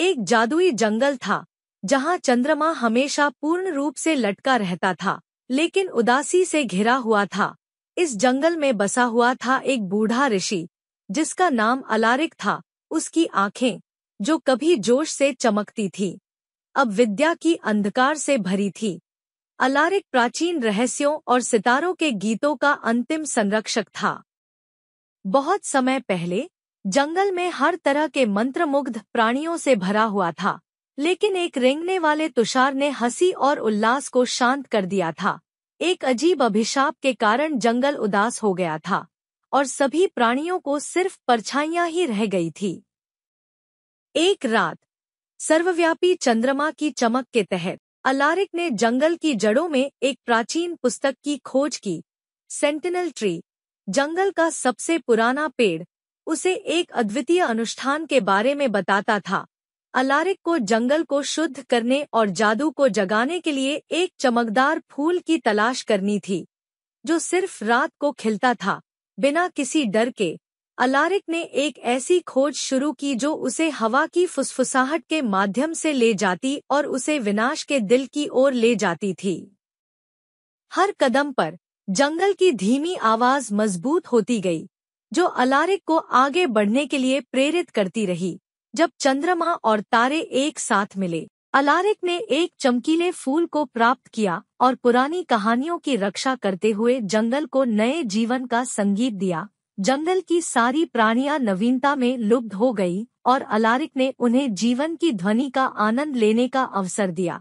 एक जादुई जंगल था जहां चंद्रमा हमेशा पूर्ण रूप से लटका रहता था लेकिन उदासी से घिरा हुआ था इस जंगल में बसा हुआ था एक बूढ़ा ऋषि जिसका नाम अलारिक था उसकी आंखें जो कभी जोश से चमकती थी अब विद्या की अंधकार से भरी थी अलारिक प्राचीन रहस्यों और सितारों के गीतों का अंतिम संरक्षक था बहुत समय पहले जंगल में हर तरह के मंत्रमुग्ध प्राणियों से भरा हुआ था लेकिन एक रेंगने वाले तुषार ने हंसी और उल्लास को शांत कर दिया था एक अजीब अभिशाप के कारण जंगल उदास हो गया था और सभी प्राणियों को सिर्फ परछाइयां ही रह गई थी एक रात सर्वव्यापी चंद्रमा की चमक के तहत अलारिक ने जंगल की जड़ों में एक प्राचीन पुस्तक की खोज की सेंटिनल ट्री जंगल का सबसे पुराना पेड़ उसे एक अद्वितीय अनुष्ठान के बारे में बताता था अलारिक को जंगल को शुद्ध करने और जादू को जगाने के लिए एक चमकदार फूल की तलाश करनी थी जो सिर्फ रात को खिलता था बिना किसी डर के अलारिक ने एक ऐसी खोज शुरू की जो उसे हवा की फुसफुसाहट के माध्यम से ले जाती और उसे विनाश के दिल की ओर ले जाती थी हर कदम पर जंगल की धीमी आवाज मजबूत होती गई जो अलारिक को आगे बढ़ने के लिए प्रेरित करती रही जब चंद्रमा और तारे एक साथ मिले अलारिक ने एक चमकीले फूल को प्राप्त किया और पुरानी कहानियों की रक्षा करते हुए जंगल को नए जीवन का संगीत दिया जंगल की सारी प्राणियां नवीनता में लुप्त हो गई और अलारिक ने उन्हें जीवन की ध्वनि का आनंद लेने का अवसर दिया